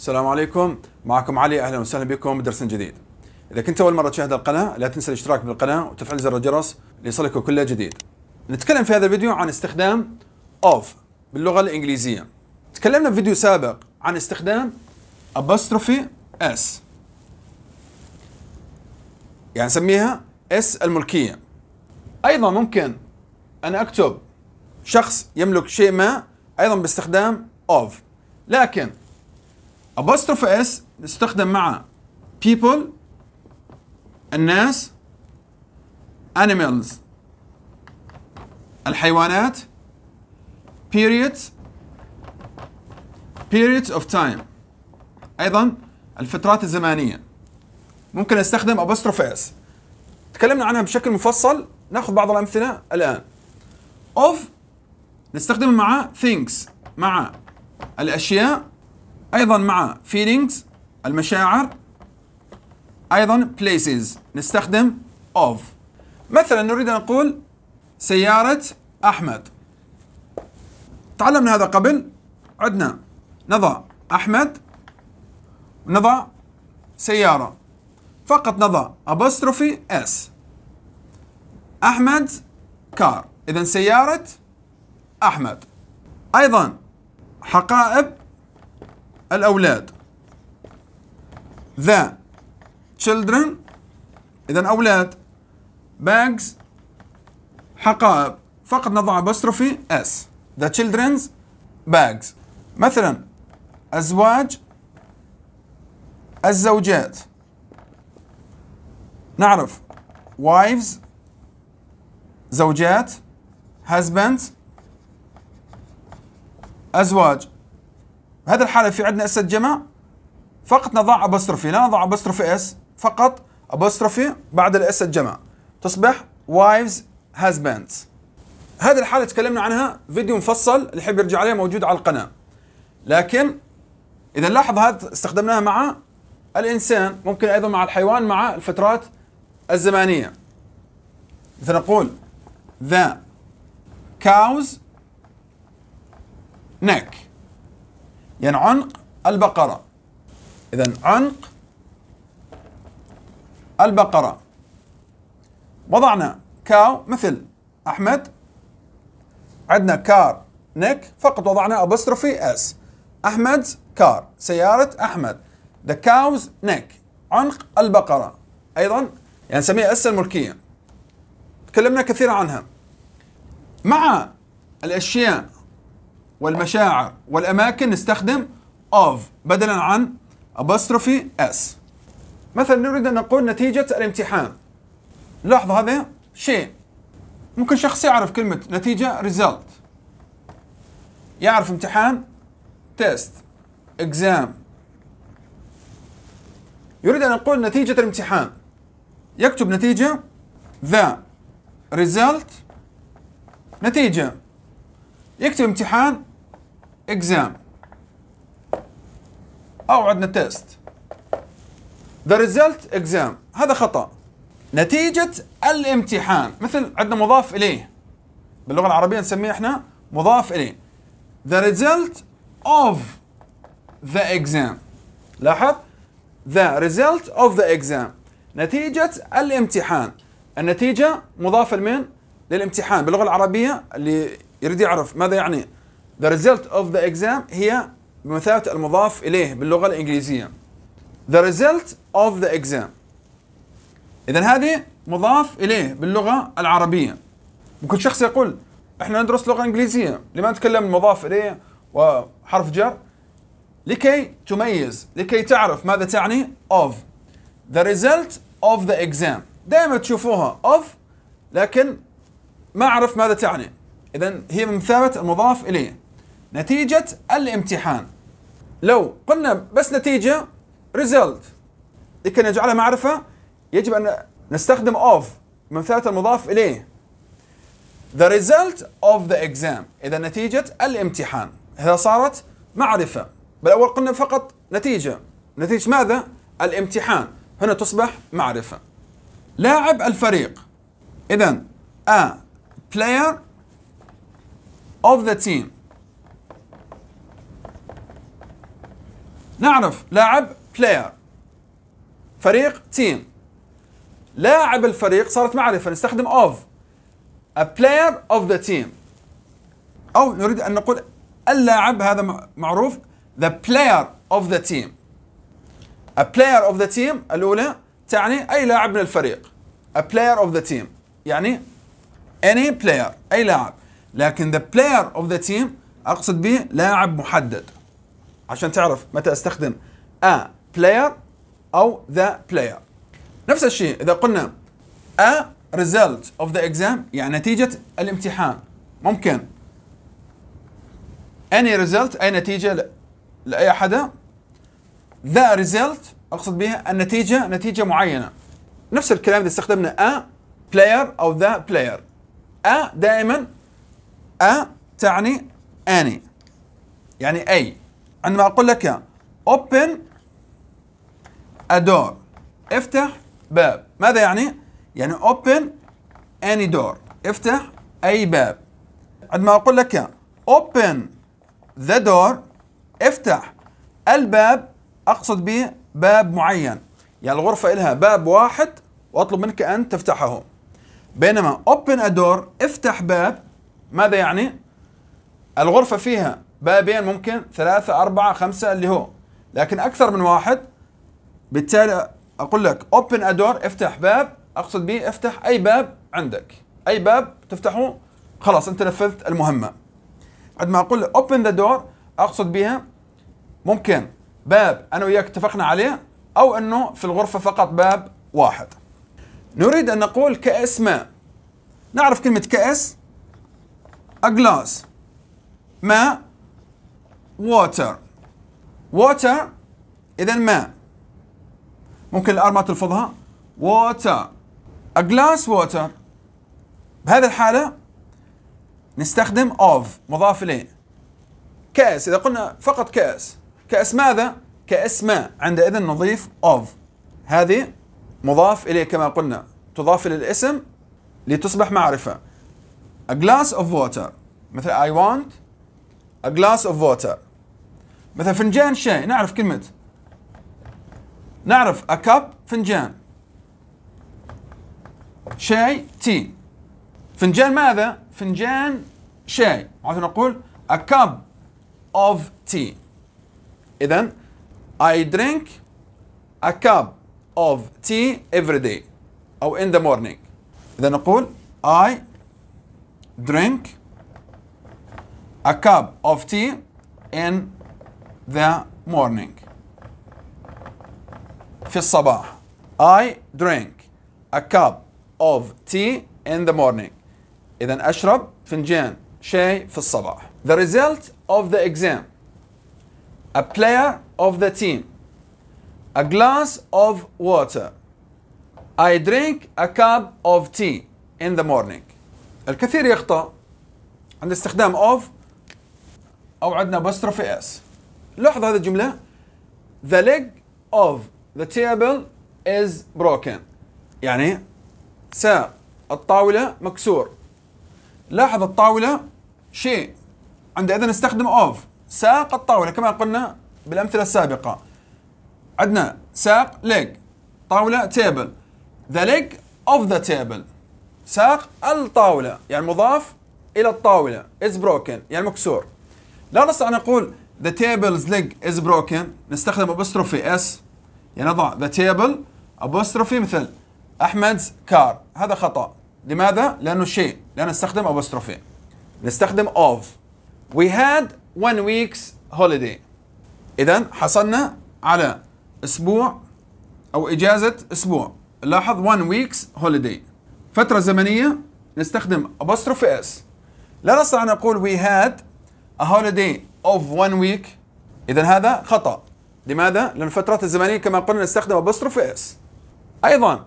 السلام عليكم معكم علي اهلا وسهلا بكم بدرس جديد اذا كنت اول مره تشاهد القناه لا تنسى الاشتراك بالقناه وتفعيل زر الجرس ليصلك كل جديد نتكلم في هذا الفيديو عن استخدام of باللغه الانجليزيه تكلمنا في فيديو سابق عن استخدام apostrophe s يعني نسميها s الملكيه ايضا ممكن ان اكتب شخص يملك شيء ما ايضا باستخدام of لكن apostrophe اس استخدم مع people الناس animals الحيوانات periods periods of time ايضا الفترات الزمنيه ممكن استخدم apostrophe s تكلمنا عنها بشكل مفصل ناخذ بعض الامثله الان of نستخدم مع things مع الاشياء ايضا مع feelings المشاعر ايضا places نستخدم of مثلا نريد ان نقول سيارة احمد تعلمنا هذا قبل عدنا نضع احمد نضع سيارة فقط نضع ابوستروفي s أحمد كار إذا سيارة أحمد أيضا حقائب الأولاد the children إذا أولاد bags حقائب فقط نضع بصرفي s the children's bags مثلا أزواج الزوجات نعرف wives زوجات husbands أزواج هذا الحالة في عندنا اسد جمع فقط نضع أبستروفي لا نضع أبستروفي اس فقط أبستروفي بعد الاس جمع تصبح wives husbands هذه الحالة تكلمنا عنها فيديو مفصل اللي يحب يرجع عليه موجود على القناة لكن إذا لاحظ هذا استخدمناها مع الإنسان ممكن أيضا مع الحيوان مع الفترات الزمانية مثلا نقول the cows neck يعني عنق البقرة إذا عنق البقرة وضعنا كاو مثل أحمد عندنا كار نيك فقط وضعنا أبوستروفي اس أحمد كار سيارة أحمد the cows neck عنق البقرة أيضا يعني نسميها اس الملكية تكلمنا كثيرا عنها مع الأشياء والمشاعر والأماكن نستخدم of بدلا عن apostrophe اس مثلا نريد أن نقول نتيجة الامتحان لاحظ هذا شيء ممكن شخص يعرف كلمة نتيجة result يعرف امتحان تيست exam يريد أن نقول نتيجة الامتحان يكتب نتيجة the result نتيجة يكتب امتحان exam أو عندنا تيست ذا ريزلت اكزام هذا خطأ نتيجة الامتحان مثل عندنا مضاف إليه باللغة العربية نسميه احنا مضاف إليه ذا ريزلت اوف ذا اكزام لاحظ ذا ريزلت اوف ذا اكزام نتيجة الامتحان النتيجة مضافة لمين؟ للامتحان باللغة العربية اللي يريد يعرف ماذا يعني The result of the exam هي بمثابة المضاف إليه باللغة الإنجليزية The result of the exam إذا هذه مضاف إليه باللغة العربية ممكن شخص يقول احنا ندرس لغة إنجليزية لما نتكلم مضاف إليه وحرف جر لكي تميز لكي تعرف ماذا تعني of the result of the exam دائما تشوفوها of لكن ما أعرف ماذا تعني إذا هي بمثابة المضاف إليه نتيجة الامتحان لو قلنا بس نتيجة result لكي نجعلها معرفة يجب أن نستخدم of ثلاثة المضاف إليه the result of the exam إذا نتيجة الامتحان هذا صارت معرفة بالأول قلنا فقط نتيجة نتيجة ماذا؟ الامتحان هنا تصبح معرفة لاعب الفريق إذا a player of the team نعرف لاعب بلاير فريق تيم لاعب الفريق صارت معرفة نستخدم of a player of the team أو نريد أن نقول اللاعب هذا معروف the player of the team a player of the team الأولى تعني أي لاعب من الفريق a player of the team يعني any player أي لاعب لكن the player of the team أقصد به لاعب محدد عشان تعرف متى استخدم a player او the player نفس الشيء اذا قلنا a result of the exam يعني نتيجة الامتحان ممكن any result اي نتيجة لاي حدا the result اقصد بها النتيجه نتيجه معينه نفس الكلام اذا استخدمنا a player او the player. ا دائما ا تعني any يعني اي عندما أقول لك open a door افتح باب ماذا يعني؟ يعني open any door افتح أي باب عندما أقول لك open the door افتح الباب أقصد به باب معين يعني الغرفة لها باب واحد وأطلب منك أن تفتحه بينما open a door افتح باب ماذا يعني؟ الغرفة فيها بابين ممكن ثلاثة أربعة خمسة اللي هو لكن أكثر من واحد بالتالي أقول لك open a door افتح باب أقصد به افتح أي باب عندك أي باب تفتحه خلاص أنت نفذت المهمة عندما أقول لك open the door أقصد بها ممكن باب أنا وياك اتفقنا عليه أو أنه في الغرفة فقط باب واحد نريد أن نقول كأس ماء نعرف كلمة كأس a glass ماء water water إذا ماء ممكن الآر ما تلفظها water a glass water بهذه الحالة نستخدم of مضاف إليه كأس إذا قلنا فقط كأس كأس ماذا؟ كأس ماء عندئذ نضيف of هذه مضاف إليه كما قلنا تضاف إلى الاسم لتصبح معرفة a glass of water مثل I want a glass of water مثلا فنجان شاي نعرف كلمة نعرف a cup فنجان شاي تي فنجان ماذا؟ فنجان شاي معناته نقول a cup of tea إذا I drink a cup of tea every day أو in the morning إذا نقول I drink a cup of tea in the morning في الصباح I drink a cup of tea in the morning إذا أشرب فنجان شاي في الصباح The result of the exam A player of the team A glass of water I drink a cup of tea in the morning الكثير يخطأ عند استخدام of أو عندنا في s لاحظ هذه الجملة The leg of the table is broken يعني ساق الطاولة مكسور لاحظ الطاولة شيء عندئذ نستخدم of ساق الطاولة كما قلنا بالأمثلة السابقة عندنا ساق leg طاولة table The leg of the table ساق الطاولة يعني مضاف إلى الطاولة is broken يعني مكسور لا نستطيع أن نقول the table's leg is broken نستخدم apostrophe s يعني نضع the table apostrophe مثل أحمد's car هذا خطأ لماذا؟ لأنه شيء لا نستخدم apostrophe نستخدم of we had one week's holiday إذا حصلنا على أسبوع أو إجازة أسبوع لاحظ one week's holiday فترة زمنية نستخدم apostrophe s لا نستطيع أن نقول we had a holiday of one week إذا هذا خطأ لماذا؟ لأن الفترات الزمنية كما قلنا نستخدم أبوستروف إس أيضا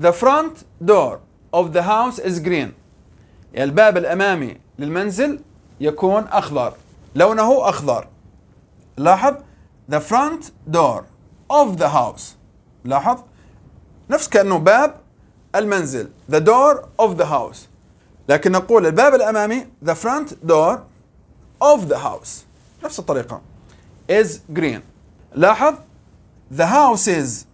the front door of the house is green يعني الباب الأمامي للمنزل يكون أخضر لونه أخضر لاحظ the front door of the house لاحظ نفس كأنه باب المنزل the door of the house لكن نقول الباب الأمامي the front door of the house نفس الطريقة is green لاحظ the house's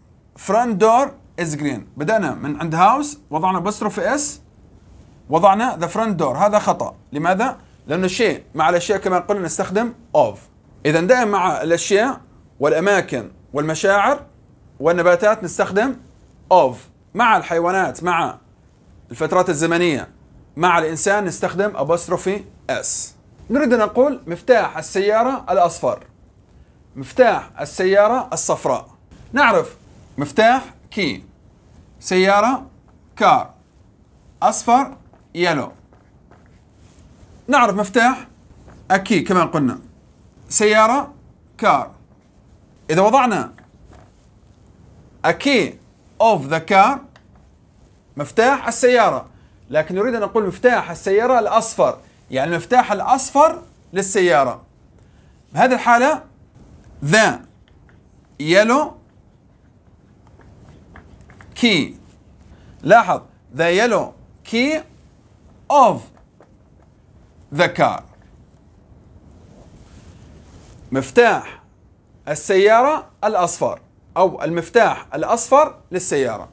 front door is green بدأنا من عند house وضعنا بصرف S وضعنا the front door هذا خطأ لماذا؟ لأن الشيء مع الأشياء كما قلنا نستخدم of إذا دائما مع الأشياء والأماكن والمشاعر والنباتات نستخدم of مع الحيوانات مع الفترات الزمنية مع الإنسان نستخدم apostrophe s نريد أن نقول مفتاح السيارة الأصفر مفتاح السيارة الصفراء نعرف مفتاح كي سيارة كار أصفر يلو نعرف مفتاح أكي كما قلنا سيارة كار إذا وضعنا أكي أوف ذا كار مفتاح السيارة لكن نريد أن نقول مفتاح السيارة الأصفر يعني المفتاح الأصفر للسيارة بهذه الحالة ذا يلو كي لاحظ ذا يلو كي of the car مفتاح السيارة الأصفر أو المفتاح الأصفر للسيارة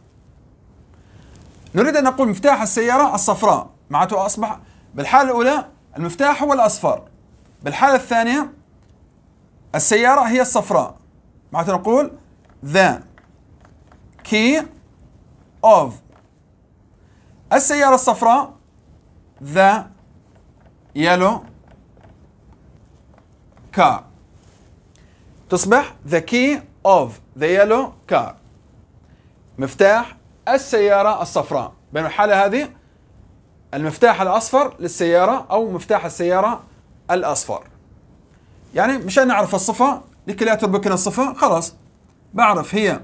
نريد أن نقول مفتاح السيارة الصفراء معناته أصبح بالحالة الأولى المفتاح هو الأصفر بالحالة الثانية السيارة هي الصفراء معناته نقول the key of السيارة الصفراء the yellow car تصبح the key of the yellow car مفتاح السيارة الصفراء بين الحالة هذه المفتاح الأصفر للسيارة أو مفتاح السيارة الأصفر يعني مشان نعرف الصفة لكلياتهم بكنا الصفة خلاص بعرف هي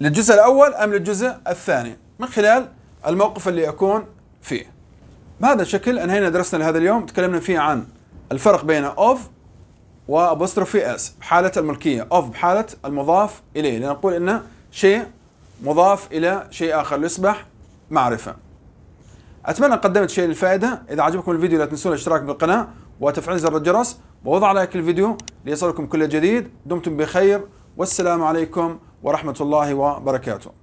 للجزء الأول أم للجزء الثاني من خلال الموقف اللي أكون فيه بهذا الشكل أنهينا درسنا لهذا اليوم تكلمنا فيه عن الفرق بين أوف وأبوستروفي اس بحالة الملكية أوف بحالة المضاف إليه لنقول أن شيء مضاف إلى شيء آخر ليصبح معرفة اتمنى قدمت شيء للفائده اذا عجبكم الفيديو لا تنسون الاشتراك بالقناه وتفعيل زر الجرس ووضع لايك الفيديو ليصلكم كل جديد دمتم بخير والسلام عليكم ورحمه الله وبركاته